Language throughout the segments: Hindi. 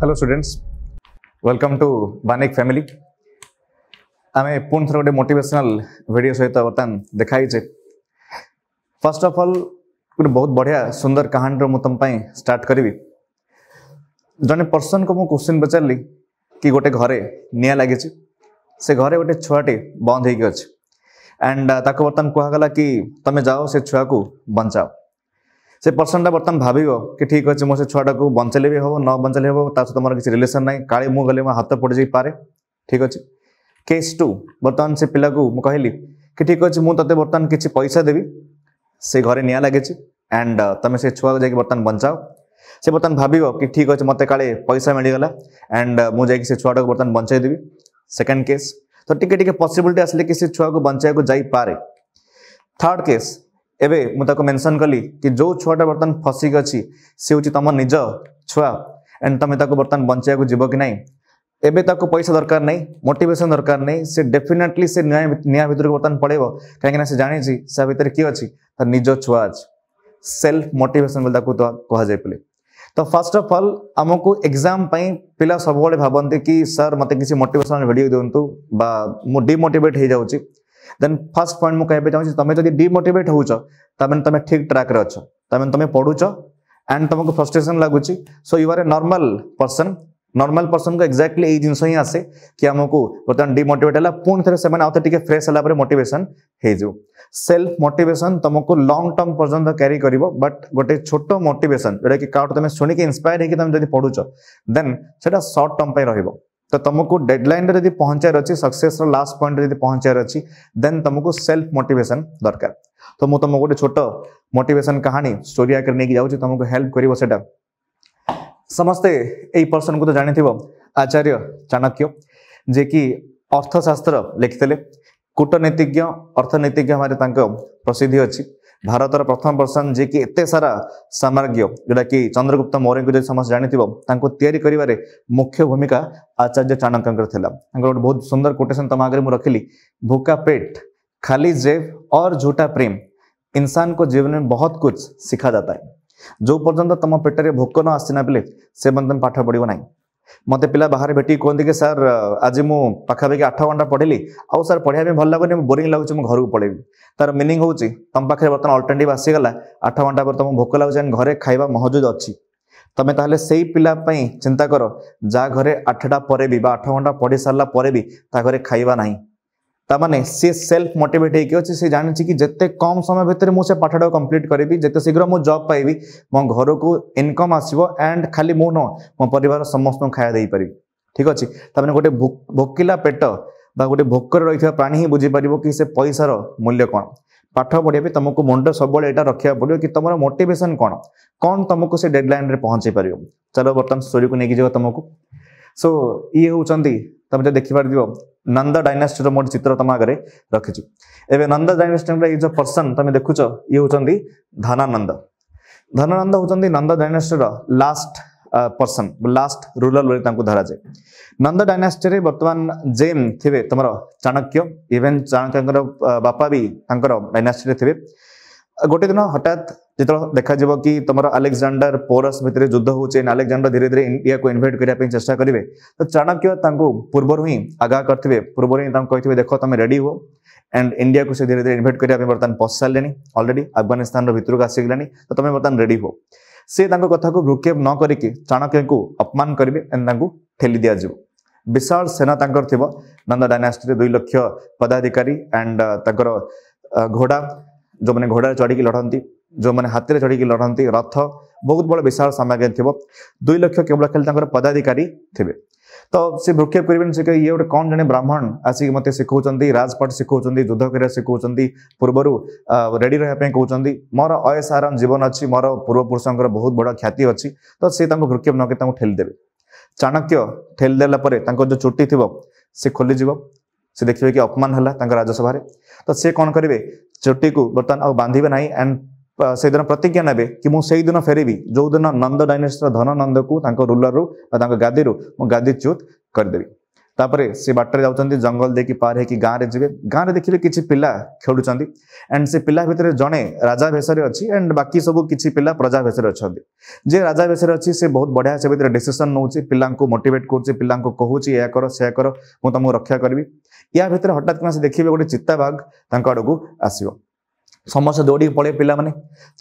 Hello students welcome to Banik family आम पुणि थे गोटे मोटिवेशनल भिड सहित बर्तमान देखाइचे फर्स्ट अफ अल गोटे बहुत बढ़िया सुंदर कहानी मुझे स्टार्ट करी जड़े पर्सन को मुझे क्वेश्चन पचारि कि गोटे घरे लगी घरे गोटे छुआटे बंद होंड अच्छे बर्तमान कहगला कि तुम जाओ से छुआ को बचाओ ସେ ପର୍ସନଟା ବର୍ତ୍ତମାନ ଭାବିବ କି ଠିକ୍ ଅଛି ମୁଁ ସେ ଛୁଆଟାକୁ ବଞ୍ଚାଇଲେ ବି ହେବ ନ ବଞ୍ଚାଇଲେ ହେବ ତା ସହିତ ମୋର କିଛି ରିଲେସନ୍ ନାହିଁ କାଳେ ମୁଁ ଗଲେ ମୋ ହାତ ପଡ଼ିଯାଇପାରେ ଠିକ୍ ଅଛି କେସ୍ ଟୁ ବର୍ତ୍ତମାନ ସେ ପିଲାକୁ ମୁଁ କହିଲି କି ଠିକ୍ ଅଛି ମୁଁ ତୋତେ ବର୍ତ୍ତମାନ କିଛି ପଇସା ଦେବି ସେ ଘରେ ନିଆଁ ଲାଗିଛି ଆଣ୍ଡ ତମେ ସେ ଛୁଆକୁ ଯାଇକି ବର୍ତ୍ତମାନ ବଞ୍ଚାଅ ସେ ବର୍ତ୍ତମାନ ଭାବିବ କି ଠିକ୍ ଅଛି ମୋତେ କାଳେ ପଇସା ମିଳିଗଲା ଆଣ୍ଡ ମୁଁ ଯାଇକି ସେ ଛୁଆଟାକୁ ବର୍ତ୍ତମାନ ବଞ୍ଚାଇଦେବି ସେକେଣ୍ଡ କେସ୍ ତ ଟିକେ ଟିକେ ପସିବିଲିଟି ଆସିଲେ କି ସେ ଛୁଆକୁ ବଞ୍ଚାଇବାକୁ ଯାଇପାରେ ଥାର୍ଡ଼ କେସ୍ एवं मुझे मेनसन कली कि जो छुआटा बर्तमान फसिक अच्छी से हूँ तुम निज छुआ एंड तुम्हें बर्तमान बचाक जीव कि ना एवं पैसा दरकार नहीं मोटेसन दरकार नहीं से डेफिनेटली से निया भितर को बर्तमान पड़े कहीं जाणी से भितर किए अच्छी तर निज छुआ अच्छी सेल्फ मोटेसन कहुए तो फर्स्ट ऑफ़ अल्ल आम को एग्जाम एक्जाम पिला सब भावते कि सर मत किसी मोटेसनाल भिड दिंतु बा मुझ डीमोटेट हो जाऊँगी देन फर्स्ट पॉइंट मुझे चाहिए तुम जब डीमोटेट हो ठीक ट्राक अच्छ तुम तुम एंड तुमको फ्रस्ट्रेसन लगुच so you are a normal person normal person को एक्जाक्टली यही जिनस ही आसे कि आमको बर्तमान डीमोटेट है पुणे से फ्रेश हालापर मोटेसन हो सेल्फ मोटेसन तुमको लंग टर्म पर्यटन क्यारि कर बट गोटे छोट मोटेसन जोटा कि कहो तुम शुणिक इनस्पायर होती पढ़ु देन से सर्ट टर्म रहा है तो तुमको डेडलाइन रे यदि पहुंचार अच्छी सक्सेस लास्ट पॉइंट जब पहुंचार अच्छी देन तुमको सेल्फ मोटिवेशन दरकार तो मुझे तुमको गोटे छोट मोटिवेशन कहानी स्टोरी आकर नहीं जाऊँगी तुमको हेल्प कर समस्ते यही पर्सन को तो जानी आचार्य चाणक्य जे कि अर्थशास्त्र लिखिते कूटनीतिज्ञ अर्थनीतिज्ञ हमारे प्रसिद्धि अच्छी भारत प्रथम पर्सन जी एत सारा सामर्ग्य जोटा कि चंद्रगुप्त मौर्य को समस्त जान थोड़ी करें मुख्य भूमिका आचार्य चाणक्य गोटे बहुत सुंदर कोटेसन तम आगे मुझे रखिली भूका पेट खाली जेब और झूठा प्रेम इंसान को जीवन में बहुत कुछ सिखा जाता है जो पर्यटन तुम पेटर भोक न आसी ना पे से पर्यटन पाठ पढ़ना ମୋତେ ପିଲା ବାହାରେ ଭେଟିକି କୁହନ୍ତି କି ସାର୍ ଆଜି ମୁଁ ପାଖାପାଖି ଆଠ ଘଣ୍ଟା ପଢ଼ିଲି ଆଉ ସାର୍ ପଢ଼ିବା ପାଇଁ ଭଲ ଲାଗୁନି ମୁଁ ବୋରିଂ ଲାଗୁଛି ମୁଁ ଘରକୁ ପଳେଇବି ତାର ମିନିଂ ହେଉଛି ତମ ପାଖରେ ବର୍ତ୍ତମାନ ଅଲ୍ଟରନେଟିଭ୍ ଆସିଗଲା ଆଠ ଘଣ୍ଟା ପରେ ତମକୁ ଭୋକ ଲାଗୁଛି ଆଣି ଘରେ ଖାଇବା ମହଜୁଦ ଅଛି ତମେ ତାହେଲେ ସେଇ ପିଲା ପାଇଁ ଚିନ୍ତା କର ଯାହା ଘରେ ଆଠଟା ପରେ ବି ବା ଆଠ ଘଣ୍ଟା ପଢ଼ି ସାରିଲା ପରେ ବି ତା ଘରେ ଖାଇବା ନାହିଁ ତାମାନେ ସେ ସେଲ୍ଫ ମୋଟିଭେଟ୍ ହେଇକି ଅଛି ସେ ଜାଣିଛି କି ଯେତେ କମ୍ ସମୟ ଭିତରେ ମୁଁ ସେ ପାଠଟାକୁ କମ୍ପ୍ଲିଟ୍ କରିବି ଯେତେ ଶୀଘ୍ର ମୁଁ ଜବ୍ ପାଇବି ମୋ ଘରକୁ ଇନକମ୍ ଆସିବ ଆଣ୍ଡ ଖାଲି ମୁଁ ନୁହଁ ମୋ ପରିବାର ସମସ୍ତଙ୍କୁ ଖାଇବା ଦେଇପାରିବି ଠିକ୍ ଅଛି ତାମାନେ ଗୋଟେ ଭୋକିଲା ପେଟ ବା ଗୋଟେ ଭୋକରେ ରହିଥିବା ପ୍ରାଣୀ ହିଁ ବୁଝିପାରିବ କି ସେ ପଇସାର ମୂଲ୍ୟ କ'ଣ ପାଠ ପଢ଼ିବା ପାଇଁ ତୁମକୁ ମୁଣ୍ଡ ସବୁବେଳେ ଏଇଟା ରଖିବାକୁ ପଡ଼ିବ କି ତୁମର ମୋଟିଭେସନ୍ କ'ଣ କ'ଣ ତୁମକୁ ସେ ଡେଡ଼ଲାଇନ୍ରେ ପହଞ୍ଚେଇ ପାରିବ ଚାଲ ବର୍ତ୍ତମାନ ଷ୍ଟୋରିକୁ ନେଇକି ଯିବ ତୁମକୁ ସୋ ଇଏ ହେଉଛନ୍ତି ତୁମେ ଯଦି ଦେଖିପାରିଥିବ नंद डायनास्टी रो मोर तुम आगे रखी एवं Nanda dynasty is a person तुम देखु ये हूँ धनानंद धनानंद हूँ Nanda dynasty last person last ruler बोली जाए नंद डायनास्टी बर्तमान जेम थे तुम चाणक्य इवेन चाणक्य बापा भी डायनास्टी थे गोटे दिन हटात जिते देखा कि तुम आलेक्जाडर पोरस भितर युद्ध होलेक्जाडर धीरे धीरे इंडिया को इनभाइट करने चेषा करेंगे तो चाणक्य पूर्व हिं आगा करेंगे पूर्व हिंक कही देख तुम रेडी हो एंड इंडिया को से धीरे धीरे इनभाइट करने बर्तमान पश सारे अलरेडी आफगानिस्तान भितर भितरक आसगले तो तुम बर्तमान रेडी हो सी कथ को भ्रुक्षेप न करके चाणक्य को अपमान करेंगे एंड ठेली दिज्व विशाल सेना थी नंद डायनास्ट्री दुई लक्ष पदाधिकारी एंड uh, uh, घोड़ा जो मैंने घोड़ा चढ़ी लड़ती जो मैंने हाथी चढ़ी लड़ती रथ बहुत बड़ विशाल सामग्री थी दुई लक्ष केवल खाली पदाधिकारी थे तो सी भ्रुक्षेप कर ये गोटे कौन जन ब्राह्मण आसिक मत शिखौं राजपाट शिखौं युद्ध कर शिखौं पूर्वर रेडी रहा कौन मोर असारण जीवन अच्छी मोर पूर्वपुरुषर बहुत बड़ ख्याति अच्छी तो सी भ्रुक्षेप नक ठेलीदेवे चाणक्य ठेलीदेलापर जो चुट्टी थी सी खोलीज सी देखिए कि अपमान है राज्यसभा तो सी कौन करेंगे चुट्टी को बर्तमान आउ बांधे ना एंड से दिन प्रतिज्ञा ने कि मुदिन फेरबि जो दिन नंद डायनेसर धन नंद को रूलर गादी गादीच्युत करदेवि तापर से बाटर जाऊँगी जंगल दे कि पार हो गाँव में जी गाँव में देखिए किसी पिला खेलु एंड से पिला भितर जड़े राजा भेस एंड बाकी सब किसी पिला प्रजा भेस जे राजा भेषे से बहुत बढ़िया से भितर डिशन नौ पिला मोटेट कर पिला कहूँ या कर सै कर मुझ तुमक रक्षा करी या भितर हटात क्या देखिए गोटे चित्ताघ ताड़ को आसो ସମସ୍ତେ ଦୌଡ଼ିକି ପଳେଇବେ ପିଲାମାନେ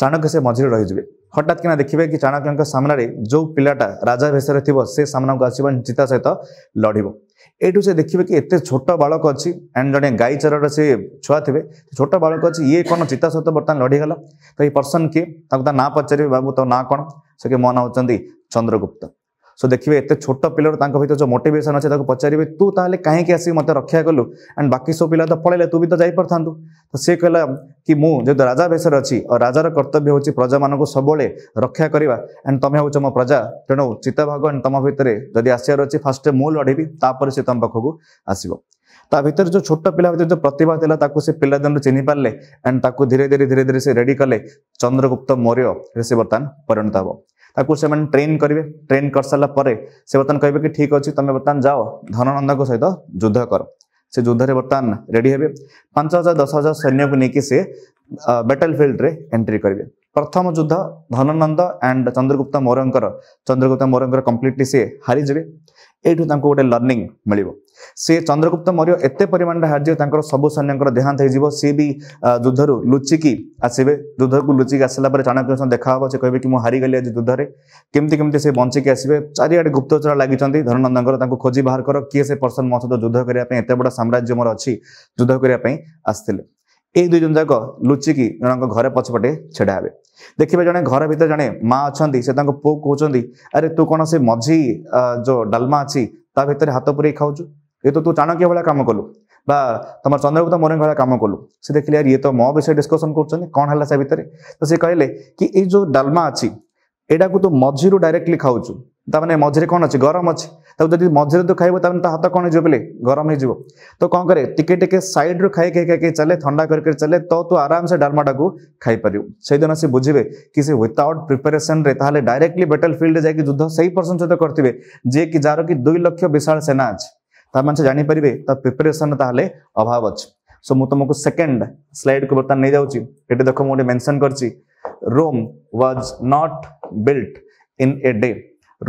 ଚାଣକ୍ୟ ସେ ମଝିରେ ରହିଯିବେ ହଠାତ୍ କିନା ଦେଖିବେ କି ଚାଣକ୍ୟଙ୍କ ସାମ୍ନାରେ ଯେଉଁ ପିଲାଟା ରାଜା ଭେଷରେ ଥିବ ସେ ସାମ୍ନାକୁ ଆସିବ ଚିତା ସହିତ ଲଢ଼ିବ ଏଇଠୁ ସେ ଦେଖିବେ କି ଏତେ ଛୋଟ ବାଳକ ଅଛି ଆଣ୍ଡ ଜଣେ ଗାଈ ସେ ଛୁଆ ଥିବେ ଛୋଟ ବାଳକ ଅଛି ଇଏ କ'ଣ ଚିତା ସହିତ ବର୍ତ୍ତମାନ ଲଢ଼ିଗଲା ତ ଏଇ ପର୍ସନ୍ କିଏ ତାକୁ ତା ନାଁ ପଚାରିବେ ବାବୁ ତୋ ନାଁ କ'ଣ ସେ କି ମୋ ନାଁ ହେଉଛନ୍ତି ଚନ୍ଦ୍ରଗୁପ୍ତ सो देखिए ଏତେ ଛୋଟ ପିଲାରୁ ତାଙ୍କ ଭିତରେ ଯେଉଁ ମୋଟିଭେସନ୍ ଅଛି ତାକୁ ପଚାରିବେ ତୁ ତାହେଲେ କାହିଁକି ଆସି ମୋତେ ରକ୍ଷା କଲୁ ଆଣ୍ଡ ବାକି ସବୁ ପିଲା ତ ପଳେଇଲେ ତୁ ବି ତ ଯାଇପାରିଥାନ୍ତୁ ତ ସିଏ କହିଲା କି ମୁଁ ଯେହେତୁ ରାଜା ବେଶରେ ଅଛି ଆଉ ରାଜାର କର୍ତ୍ତବ୍ୟ ହେଉଛି ପ୍ରଜାମାନଙ୍କୁ ସବୁବେଳେ ରକ୍ଷା କରିବା ଆଣ୍ଡ ତମେ ହେଉଛ ମୋ ପ୍ରଜା ତେଣୁ ଚିତାଭାଗ ଆଣ୍ଡ ତମ ଭିତରେ ଯଦି ଆସିବାର ଅଛି ଫାର୍ଷ୍ଟ ମୁଁ ଲଢ଼ିବି ତାପରେ ସେ ତମ ପାଖକୁ ଆସିବ ତା ଭିତରେ ଯେଉଁ ଛୋଟ ପିଲା ଭିତରେ ଯେଉଁ ପ୍ରତିଭା ଥିଲା ତାକୁ ସେ ପିଲାଦିନରୁ ଚିହ୍ନି ପାରିଲେ ଆଣ୍ଡ ତାକୁ ଧୀରେ ଧୀରେ ଧୀରେ ଧୀରେ ସେ ରେଡ଼ି କଲେ ଚନ୍ଦ୍ରଗୁପ୍ତ ମୌର୍ଯ୍ୟରେ ସେ ବର୍ତ୍ତମାନ ପରିଣତ ହେବ ताको से ट्रेन करेंगे ट्रेन कर सारापर से बर्तमान कहे कि ठीक अच्छे तुम्हें बर्तमान जाओ धनानंद सहित युद्ध कर से युद्ध में बर्तमान रेडी हे पांच हजार दस हजार सैन्य को लेकिन सी बैटल फिल्ड में एंट्री करेंगे ପ୍ରଥମ ଯୁଦ୍ଧ ଧନାନନ୍ଦ ଆଣ୍ଡ ଚନ୍ଦ୍ରଗୁପ୍ତ ମୌର୍ଯ୍ୟଙ୍କର ଚନ୍ଦ୍ରଗୁପ୍ତ ମୌର୍ଯ୍ୟଙ୍କର କମ୍ପ୍ଲିଟଲି ସିଏ ହାରିଯିବେ ଏଇଠୁ ତାଙ୍କୁ ଗୋଟେ ଲର୍ଣ୍ଣିଂ ମିଳିବ ସେ ଚନ୍ଦ୍ରଗୁପ୍ତ ମୌର୍ଯ୍ୟ ଏତେ ପରିମାଣରେ ହାରିଯିବେ ତାଙ୍କର ସବୁ ସୈନ୍ୟଙ୍କର ଦେହାନ୍ତ ହେଇଯିବ ସିଏ ବି ଯୁଦ୍ଧରୁ ଲୁଚିକି ଆସିବେ ଯୁଦ୍ଧକୁ ଲୁଚିକି ଆସିଲା ପରେ ଚାଣକ୍ୟ ସହ ଦେଖା ହେବ ସେ କହିବେ କି ମୁଁ ହାରିଗଲି ଆଜି ଯୁଦ୍ଧରେ କେମିତି କେମିତି ସେ ବଞ୍ଚିକି ଆସିବେ ଚାରିଆଡ଼େ ଗୁପ୍ତଚର ଲାଗିଛନ୍ତି ଧନନନ୍ଦଙ୍କର ତାଙ୍କୁ ଖୋଜି ବାହାର କର କିଏ ସେ ପର୍ସନ୍ ମୋ ସହିତ ଯୁଦ୍ଧ କରିବା ପାଇଁ ଏତେ ବଡ଼ ସାମ୍ରାଜ୍ୟ ମୋର ଅଛି ଯୁଦ୍ଧ କରିବା ପାଇଁ ଆସିଥିଲେ এই দুইজন যাক ଲୁଚିକି ଜଣଙ୍କ ଘରେ ପଛପଟେ ଛିଡ଼ା ହେବେ ଦେଖିବେ ଜଣେ ଘର ଭିତରେ ଜଣେ মা ଅଛନ୍ତି ସେ ତାଙ୍କ ପୁଅ କହୁଛନ୍ତି ଆରେ ତୁ କ'ଣ ସେ ମଝି ଯୋଉ ଡାଲମା ଅଛି ତା ଭିତରେ ହାତ ପୁରେଇ ଖାଉଛୁ ଏ ତ ତୁ ଚାଣକ୍ୟ ଭଳିଆ କାମ କଲୁ বা তোমার চন্দ্রগুপ্ত মৌর্য ভাবে কাম কলু সে দেখলে আর ইয়ে তো মো বিষয়ে ডিসকসন করছেন কণ হল সে ভিতরে তো সে কহিলেন কি এই যে ডালমা আছে এটা তু মঝিরু ডাইরেক্টলি খাওছু ताने मझे कौन अच्छे गरम अच्छे जब मझे तो खाइब तो हाथ कौन हो बोले गरम हो तो कौन कैर टिके टिके सैड्रु खाई खाई खाई खाई चले थंडा कर चले तो तू आराम से डालमाटा को खाईपर से दिन से बुझे कि से विदउट प्रिपेरेसन तेल डायरेक्टली बेटल फिल्ड जाए युद्ध से ही पर्सन सहित करेंगे जे कि जार कि दुई लक्ष विशाल सेना अच्छे तेज से जापर तार प्रिपेरेसन ताहले अभाव अच्छे सो मु तुमको सेकेंड स्लैड को बर्तमान नहीं जाऊँगी ये देख मुझे मेनसन करोम Rome was not built in a day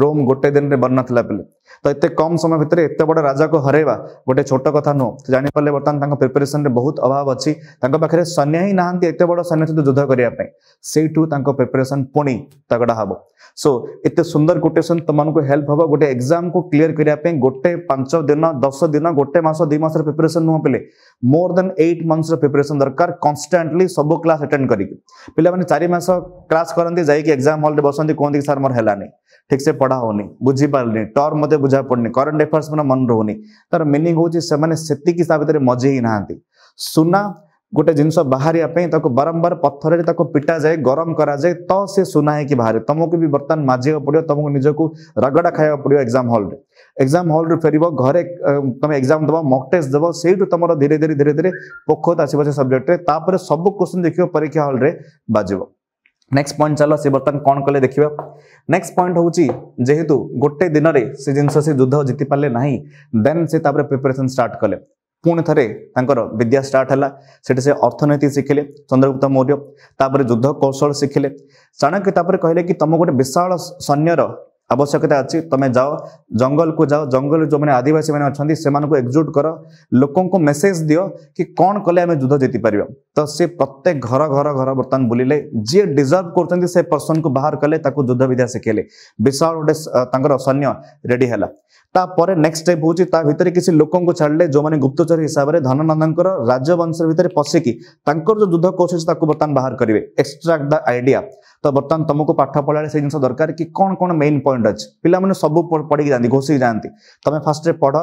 Rome गोटे दिन में बनना पिले तो एत कम समय भितर एत बड़ राजा को हरवा गोटे छोट कथ नुह से बर्तमान प्रिपेरेसन बहुत अभाव अच्छी पाखे सैन्य ही ना एत बड़ सैन्य सहित तो युद्ध करने प्रिपेरेसन पुणी तगड़ा हम सो एत सुंदर कोटेसन तुमको हेल्प हम गोटे एक्जाम को क्लीयर करने गोटे पांच दिन दस दिन गोटे मस दुई मस प्रिपेरेसन नुह पे more than eight months preparation दरकार कनस्टाटली सब क्लास अटेंड करके पे चार क्लास करते जाकि एक्जाम हल बसती कहते सार मोर है ठीक से पढ़ा हो बुझीपारे टर्म मत ମତେ ବୁଝା ପଡୁନି କରେଣ୍ଟ ଆଫେୟାର୍ସ ମାନେ ମନେ ରହୁନି ତାର ମିନିଂ ହଉଛି ସେମାନେ ସେତିକି ତା ଭିତରେ ମଜେଇ ହେଇନାହାନ୍ତି ସୁନା ଗୋଟେ ଜିନିଷ ବାହାରିବା ପାଇଁ ତାକୁ ବାରମ୍ବାର ପଥରରେ ତାକୁ ପିଟାଯାଏ ଗରମ କରାଯାଏ ତ ସେ ସୁନା ହେଇକି ବାହାରେ ତମକୁ ବି ବର୍ତ୍ତମାନ ମାଜିବାକୁ ପଡ଼ିବ ତମକୁ ନିଜକୁ ରଗଡ଼ା ଖାଇବାକୁ ପଡ଼ିବ ଏକ୍ଜାମ ହଲ୍ରେ ଏକ୍ଜାମ ହଲ୍ରୁ ଫେରିବ ଘରେ ତମେ ଏକ୍ଜାମ ଦେବ ମକ୍ ଟେଷ୍ଟ ଦେବ ସେଇଠୁ ତମର ଧୀରେ ଧୀରେ ଧୀରେ ଧୀରେ ପୋଖତ ଆସିବ ସେ ସବଜେକ୍ଟରେ ତାପରେ ସବୁ କୋଶ୍ଚିନ୍ ଦେଖିବ ପରୀକ୍ଷା ହଲ୍ରେ ବାଜିବ ନେକ୍ସଟ ପଏଣ୍ଟ ଚାଲ ସେ ବର୍ତ୍ତମାନ କ'ଣ କଲେ ଦେଖିବା ନେକ୍ସଟ ପଏଣ୍ଟ ହେଉଛି ଯେହେତୁ ଗୋଟେ ଦିନରେ ସେ ଜିନିଷ ସେ ଯୁଦ୍ଧ ଜିତିପାରିଲେ ନାହିଁ ଦେନ୍ ସେ ତାପରେ ପ୍ରିପାରେସନ୍ ଷ୍ଟାର୍ଟ କଲେ ପୁଣି ଥରେ ତାଙ୍କର ବିଦ୍ୟା ଷ୍ଟାର୍ଟ ହେଲା ସେଠି ସେ ଅର୍ଥନୀତି ଶିଖିଲେ ଚନ୍ଦ୍ରଗୁପ୍ତ ମୌର୍ଯ୍ୟ ତାପରେ ଯୁଦ୍ଧ କୌଶଳ ଶିଖିଲେ ଚାଣକ୍ୟ ତାପରେ କହିଲେ କି ତମ ଗୋଟେ ବିଶାଳ ସୈନ୍ୟର ଆବଶ୍ୟକତା ଅଛି ତମେ ଯାଅ ଜଙ୍ଗଲକୁ ଯାଅ ଜଙ୍ଗଲରେ ଯେଉଁମାନେ ଆଦିବାସୀମାନେ ଅଛନ୍ତି ସେମାନଙ୍କୁ ଏକଜୁଟ କର ଲୋକଙ୍କୁ ମେସେଜ ଦିଅ କି କ'ଣ କଲେ ଆମେ ଯୁଦ୍ଧ ଜିତିପାରିବା ତ ସେ ପ୍ରତ୍ୟେକ ଘର ଘର ଘର ବର୍ତ୍ତମାନ ବୁଲିଲେ ଯିଏ ଡିଜର୍ଭ କରୁଛନ୍ତି ସେ ପର୍ସନକୁ ବାହାର କଲେ ତାକୁ ଯୁଦ୍ଧ ବିଦ୍ୟା ଶିଖେଇଲେ ବିଶାଳ ଗୋଟେ ତାଙ୍କର ସୈନ୍ୟ ରେଡି ହେଲା ତାପରେ ନେକ୍ସଟ ଷ୍ଟେପ୍ ହେଉଛି ତା ଭିତରେ କିଛି ଲୋକଙ୍କୁ ଛାଡ଼ିଲେ ଯେଉଁମାନେ ଗୁପ୍ତଚର ହିସାବରେ ଧନନନ୍ଦଙ୍କର ରାଜବଂଶ ଭିତରେ ପଶିକି ତାଙ୍କର ଯେଉଁ ଯୁଦ୍ଧ କୌଶଳ ତାକୁ ବର୍ତ୍ତମାନ ବାହାର କରିବେ ଏକ୍ସଟ୍ରାକ୍ଟ ଦ ଆଇଡିଆ ତ ବର୍ତ୍ତମାନ ତମକୁ ପାଠ ପଢ଼ାରେ ସେ ଜିନିଷ ଦରକାର କି କ'ଣ କ'ଣ ମେନ୍ ପଏଣ୍ଟ पॉइंट पे सब पढ़ी जाती घोषिक जाती तुम फास्ट पढ़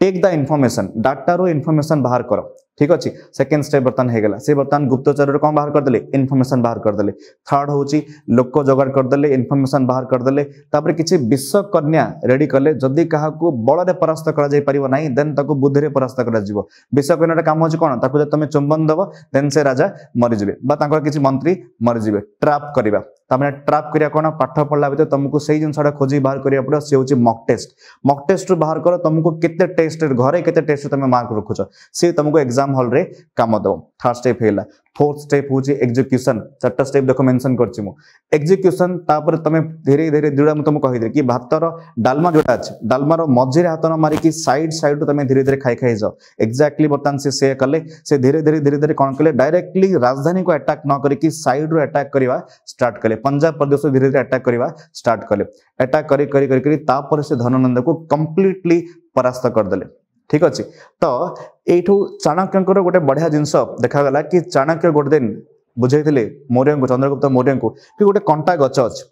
take the information data information बाहर कर ঠিক আছে সেকেন্ড স্টেপ বর্তমান হয়ে গেল সে বর্তমান গুপ্তচরের কম বাহার করেদেলে ইনফরমেশন বাহার করেদেলে থার্ড হচ্ছে লোক জোগাড় করেদেলে ইনফরমেশন বাহার করেদেলে তাপরে কিছু বিশ্বকন্যা রেডি কলে যদি কাহকু বলরে পরাস্ত করা যাই পারিব নাই দেন তাকে বুদ্ধিরে পরাস্ত করা যাব বিশ্বকন্যার কাম হচ্ছে কোন তাকে যদি তুমি চুম্বন দেব দেন সে রাজা মরিযিবে বা তাঙ্কর কিছু মন্ত্রী মরিযিবে ট্রাপ করিবা তারমানে ট্রাপ করিয়া কোন পাঠ পড়লা ভিতরে তোমাকে সেই জিনিসটা খোঁজি বাহার করিয়া পড়ে সে হচ্ছে মক টেস্ট মক টেস্ট রু বাহার কর তোমাকে কেতে টেস্ট ঘরে কেতে টেস্ট তুমি মার্ক রখুছ সে তোমাকে এক্সাম एग्जाम हल रे काम दब थर्ड स्टेप है फोर्थ स्टेप हूँ एक्जिक्यूसन चार्ट स्टेप देख मेनसन कर एक्जिक्यूसन तुम धीरे धीरे जोड़ा मुझे कहीदे कि भातर डालमा जोटा अच्छे डालमार मझे हाथ न मारिकी सैड सैड तुम धीरे धीरे खाई खाई जाओ एक्जाक्टली बर्तमान से से कले से धीरे धीरे धीरे धीरे कौन कले डायरेक्टली राजधानी को आटाक न करके सैड्रु आटाक करवा स्टार्ट कले पंजाब प्रदेश धीरे धीरे आटाक करवा स्टार्ट कले आटाक कर धननंद को कम्प्लीटली परास्त करदे ঠিক ଅଛି ତ ଏଇଠୁ ଚାଣକ୍ୟଙ୍କର ଗୋଟେ ବଢିଆ ଜିନିଷ ଦେଖାଗଲା କି ଚାଣକ୍ୟ ଗୋଟେ ଦିନ ବୁଝେଇଥିଲେ ମୌର୍ଯ୍ୟଙ୍କୁ ଚନ୍ଦ୍ରଗୁପ୍ତ ମୌର୍ଯ୍ୟଙ୍କୁ କି ଗୋଟେ କଣ୍ଟା ଗଛ ଅଛି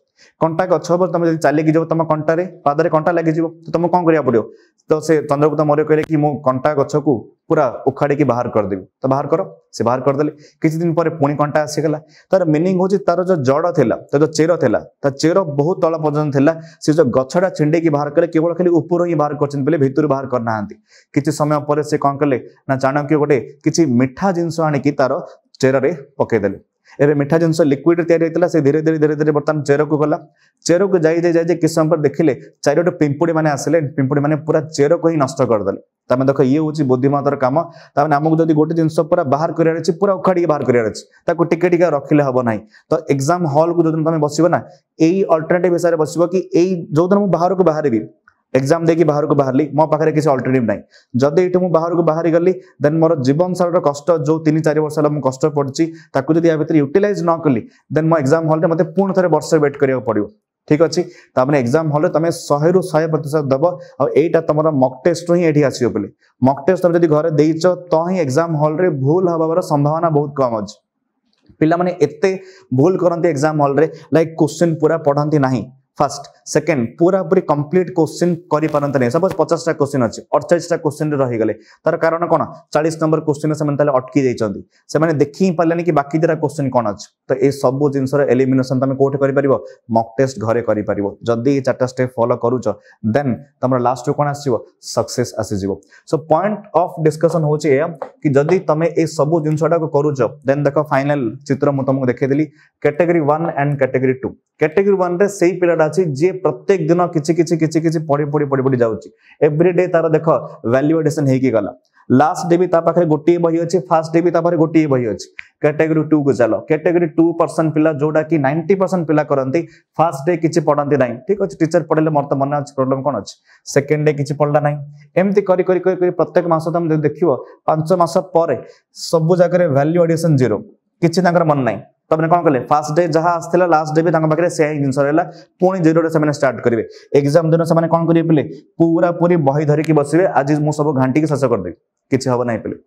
କଣ୍ଟା ଗଛ ହେବ ତମେ ଯଦି ଚାଲିକି ଯିବ ତମ କଣ୍ଟାରେ ପାଦରେ କଣ୍ଟା ଲାଗିଯିବ ତ ତମକୁ କ'ଣ କରିବାକୁ ପଡ଼ିବ ତ ସେ ଚନ୍ଦ୍ରଗୁପ୍ତ ମୌର୍ଯ୍ୟ କହିଲେ କି ମୁଁ କଣ୍ଟା ଗଛକୁ ପୁରା ଉଖାଡ଼ିକି ବାହାର କରିଦେବି ତ ବାହାର କର ସେ ବାହାର କରିଦେଲେ କିଛି ଦିନ ପରେ ପୁଣି କଣ୍ଟା ଆସିଗଲା ତାର ମିନିଂ ହେଉଛି ତାର ଯେଉଁ ଜଡ଼ ଥିଲା ତାର ଯେଉଁ ଚେର ଥିଲା ତା ଚେର ବହୁତ ତଳ ପର୍ଯ୍ୟନ୍ତ ଥିଲା ସେ ଯେଉଁ ଗଛଟା ଛିଣ୍ଡେଇକି ବାହାର କଲେ କେବଳ ଖାଲି ଉପରୁ ହିଁ ବାହାର କରିଛନ୍ତି ବୋଲେ ଭିତରୁ ବାହାର କରିନାହାନ୍ତି କିଛି ସମୟ ପରେ ସେ କ'ଣ କଲେ ନା ଚାଣକ୍ୟ ଗୋଟେ କିଛି ମିଠା ଜିନିଷ ଆଣିକି ତାର ଚେରରେ ପକାଇଦେଲେ ଏବେ ମିଠା ଜିନିଷ ଲିକ୍ୱିଡ଼ରେ ତିଆରି ହୋଇଥିଲା ସେ ଧୀରେ ଧୀରେ ଧୀରେ ଧୀରେ ବର୍ତ୍ତମାନ ଚେରକୁ ଗଲା ଚେରକୁ ଯାଇ ଯାଇ ଯାଇ କିଛି ସମୟ ପରେ ଦେଖିଲେ ଚାରିଗୋଟେ ପିମ୍ପୁଡ଼ି ମାନେ ଆସିଲେ ପିମ୍ପୁଡ଼ି ମାନେ ପୁରା ଚେରକୁ ହିଁ ନଷ୍ଟ କରିଦେଲେ ତମେ ଦେଖ ଇଏ ହେଉଛି ବୁଦ୍ଧିମତାର କାମ ତାମାନେ ଆମକୁ ଯଦି ଗୋଟେ ଜିନିଷ ପୁରା ବାହାର କରିବାର ଅଛି ପୁରା ଉଖାଡ଼ିକି ବାହାର କରିବାର ଅଛି ତାକୁ ଟିକେ ଟିକେ ରଖିଲେ ହବ ନାହିଁ ତ ଏକ୍ଜାମ ହଲ୍କୁ ଯେଉଁଦିନ ତମେ ବସିବ ନା ଏଇ ଅଲ୍ଟରନେଟିଭ୍ ହିସାବରେ ବସିବ କି ଏଇ ଯେଉଁଦିନ ମୁଁ ବାହାରକୁ ବାହାରିବି ଏକ୍ଜାମ ଦେଇକି ବାହାରକୁ ବାହାରିଲି ମୋ ପାଖରେ କିଛି ଅଲ୍ଟରନେଟିଭ୍ ନାହିଁ ଯଦି ଏଇଠୁ ମୁଁ ବାହାରକୁ ବାହାରିଗଲି ଦେନ୍ ମୋର ଜୀବନସାରର କଷ୍ଟ ଯେଉଁ ତିନି ଚାରି ବର୍ଷ ହେଲା ମୁଁ କଷ୍ଟ ପଡ଼ିଛି ତାକୁ ଯଦି ୟା ଭିତରେ ୟୁଟିଲାଇଜ୍ ନ କଲି ଦେନ୍ ମୋ ଏକ୍ଜାମ ହଲ୍ରେ ମୋତେ ପୁଣି ଥରେ ବର୍ଷେ ୱେଟ୍ କରିବାକୁ ପଡ଼ିବ ଠିକ୍ ଅଛି ତାମାନେ ଏକ୍ଜାମ ହଲ୍ରେ ତମେ ଶହେରୁ ଶହେ ପ୍ରତିଶତ ଦେବ ଆଉ ଏଇଟା ତମର ମକ୍ ଟେଷ୍ଟରୁ ହିଁ ଏଠି ଆସିବ ବୋଲି ମକ୍ ଟେଷ୍ଟ ତମେ ଯଦି ଘରେ ଦେଇଛ ତ ହିଁ ଏକ୍ଜାମ ହଲ୍ରେ ଭୁଲ ହେବାର ସମ୍ଭାବନା ବହୁତ କମ୍ ଅଛି ପିଲାମାନେ ଏତେ ଭୁଲ କରନ୍ତି ଏକ୍ଜାମ ହଲ୍ରେ ଲାଇକ୍ କୋଶ୍ଚିନ୍ ପୁରା ପଢ଼ନ୍ତି ନାହିଁ ফার্স্ট সেকেন্ড পুরাপুরি কমপ্লিট কোশ্চিন করে না সপোজ পচাশটা কোশ্চিন অছে অড়চাশটা কোশ্চিন রহিগলে তার কারণ কোণ চাশ নম্বর কোশ্চিন সে তাহলে অটকি যাই সে দেখি পারে কি বাকি দ্বারা কোশ্চিন কোণ অছে তো এই সব জিনিসর এলিমিনেসন তুমি কোটি করে মক টেস্ট ঘরে করে যদি এই চারটা স্টেপ ফলো করুছ দেন তোমার লাস্ট কোণ আসব সকসেস আসিযোগ সো পয়েন্ট অফ ডিসকসন হচ্ছে এ কি যদি তুমি এই সব জিনিসটা করুছ দেন দেখ ফাইনাল চিত্র মু তোমাকে দেখাইদেলি category one and category two category 1 રે સેઈ પિલાડા છે જે પ્રત્યેક દિન કિછ કિછ કિછ કિછ પડી પડી પડી પડી જાઉચી એવરી ડે તાર દેખ વેલ્યુ એડિશન હેકી ગલા લાસ્ટ ડે બી તા પાખરે ગોટીએ બહી અછે ફાર્સ્ટ ડે બી તા પાખરે ગોટીએ બહી અછે કેટેગરી 2 કો ચાલો કેટેગરી 2% પિલા જોડા કી 90% પિલા કરંતી ફાર્સ્ટ ડે કિછ પડાંતી નહીં ઠીક અછે ટીચર પડેલે મોર તો મને અછે પ્રોબ્લેમ કોણ અછે સેકન્ડ ડે કિછ પડલા નહીં એમતી કરી કરી કરી પ્રત્યેક માસ તમે દેખિવો પાંચ માસ પરે સબુ જાગરે વેલ્યુ એડિશન 0 કિછ તાંકર મન નહીં ତମେ କ'ଣ କଲେ ଫାର୍ଷ୍ଟ ଡେ ଯାହା ଆସିଥିଲା ଲାଷ୍ଟ ଡେ ବି ତାଙ୍କ ପାଖରେ ସେୟା ହିଁ ଜିନିଷ ରହିଲା ପୁଣି ଜିରୋରେ ସେମାନେ ଷ୍ଟାର୍ଟ କରିବେ ଏକ୍ଜାମ ଦିନ ସେମାନେ କ'ଣ କରିବେ ପିଲେ ପୁରା ପୁରୀ ବହି ଧରିକି ବସିବେ ଆଜି ମୁଁ ସବୁ ଘାଣ୍ଟିକି ଶେଷ କରିଦେବି କିଛି ହବ ନାହିଁ ପିଲେ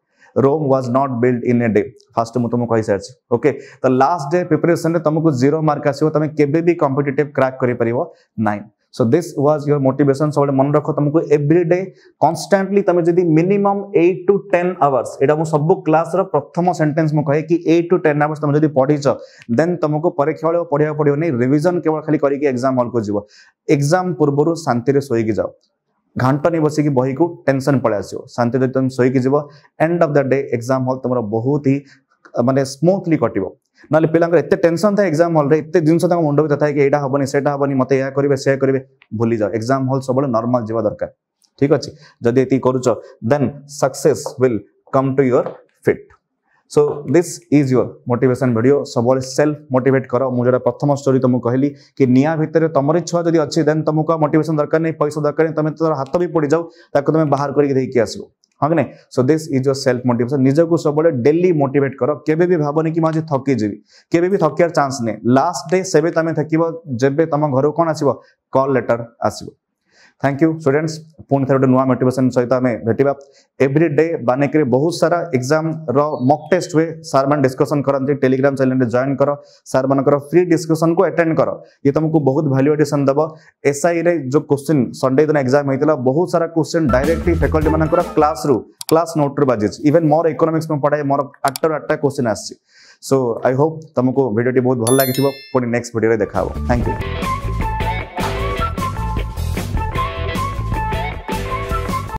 Rome was not built in a day. First ମୁଁ ତୁମକୁ କହିସାରିଛି ଓକେ ତ ଲାଷ୍ଟ ଡେ ପ୍ରିପାରେସନରେ ତୁମକୁ ଜିରୋ ମାର୍କ ଆସିବ ତୁମେ କେବେ ବି କମ୍ପିଟେଟିଭ କ୍ରାକ୍ କରିପାରିବ ନାହିଁ so this was your motivation सबळे मन रखो तुमको एवरी डे कॉन्स्टेंटली तमे minimum eight to ten hours यहाँ मो सब क्लास रथम प्रथम मुझे कहे कि 8 टू 10 आवर्स तुम जब पढ़ी देन तुमको परीक्षा वाले पढिया पडियो नै रिवीजन केवल खाली करी के एग्जाम को जीवो एग्जाम पूर्वरु शांति रे सोई के जाओ ଘାଣ୍ଟନି ବସିକି को टेनसन ପଳେଇ ଆସିବ ଶାନ୍ତିରେ ତୁମେ ଶୋଇକି ଯିବ end of the day exam hall ତୁମର ବହୁତ ହି ମାନେ ସ୍ମୁଥଲି କଟିବ ନହେଲେ ପିଲାଙ୍କର ଏତେ ଟେନସନ୍ ଥାଏ ଏକ୍ଜାମ୍ ହଲ୍ରେ ଏତେ ଜିନିଷ ତାଙ୍କ ମୁଣ୍ଡ ଭିତରେ ଥାଏ କି ଏଇଟା ହେବନି ସେଇଟା ହେବନି ମୋତେ ଏହା କରିବେ ସେୟା କରିବେ ଭୁଲିଯାଅ ଏକ୍ଜାମ୍ ହଲ୍ ସବୁବେଳେ ନର୍ମାଲ୍ ଯିବା ଦରକାର ଠିକ୍ ଅଛି ଯଦି ଏତିକି କରୁଛ then success will come to your feet so this is your motivation video ସବୁବେଳେ সেলফ মোটিভেট କର ମୁଁ যেটা ପ୍ରଥମ স্টোরি ତୁମକୁ କହିଲି କି ନିଆଁ ଭିତରେ তোমার ଛୁଆ ଯଦି ଅଛି ଦେନ୍ তোমাকে মোটিভেশন ମୋଟିଭେସନ୍ ଦରକାର ନାହିଁ ପଇସା ଦରକାର তুমি তোর হাত বি পড়ি যাও তাকে তুমি বাহার করিকি দেখি আসব हाँ so this is your self motivation निजक सब डेली मोटेट कर केवे भी भावनी कि मुझे थकी जी के भी थकियार चान्स नहीं लास्ट डे से तुम थक जब तुम घर को कौन आस कल लेटर आसो थैंक यू स्टूडेंट्स पुणी थे गोटे नुआ मोटेसन सहित आम भेटा एव्री डे बानेक बहुत सारा एग्जाम मक टेस्ट हुए सार मैंने डिस्कसन करते टेलीग्राम चैनल में कर सार मान फ्री डिस्कसन को अटेंड कर ये तुमको तो बहुत भैल्यू एडिशन देव एस आई रे जो क्वेश्चन संडे दिन एग्जाम होता बहुत सारा क्वेश्चन डायरेक्टली फैकल्टी मान क्लास रु क्लास नोट रु बाजी मोर इकोनोमिक्स में पढ़ाए मोर आठटा आठटा क्वेश्चन आसी आई होप तुमको भिडियो बहुत भल लगी पुणी नेक्स्ट भिडियो देखा थैंक यू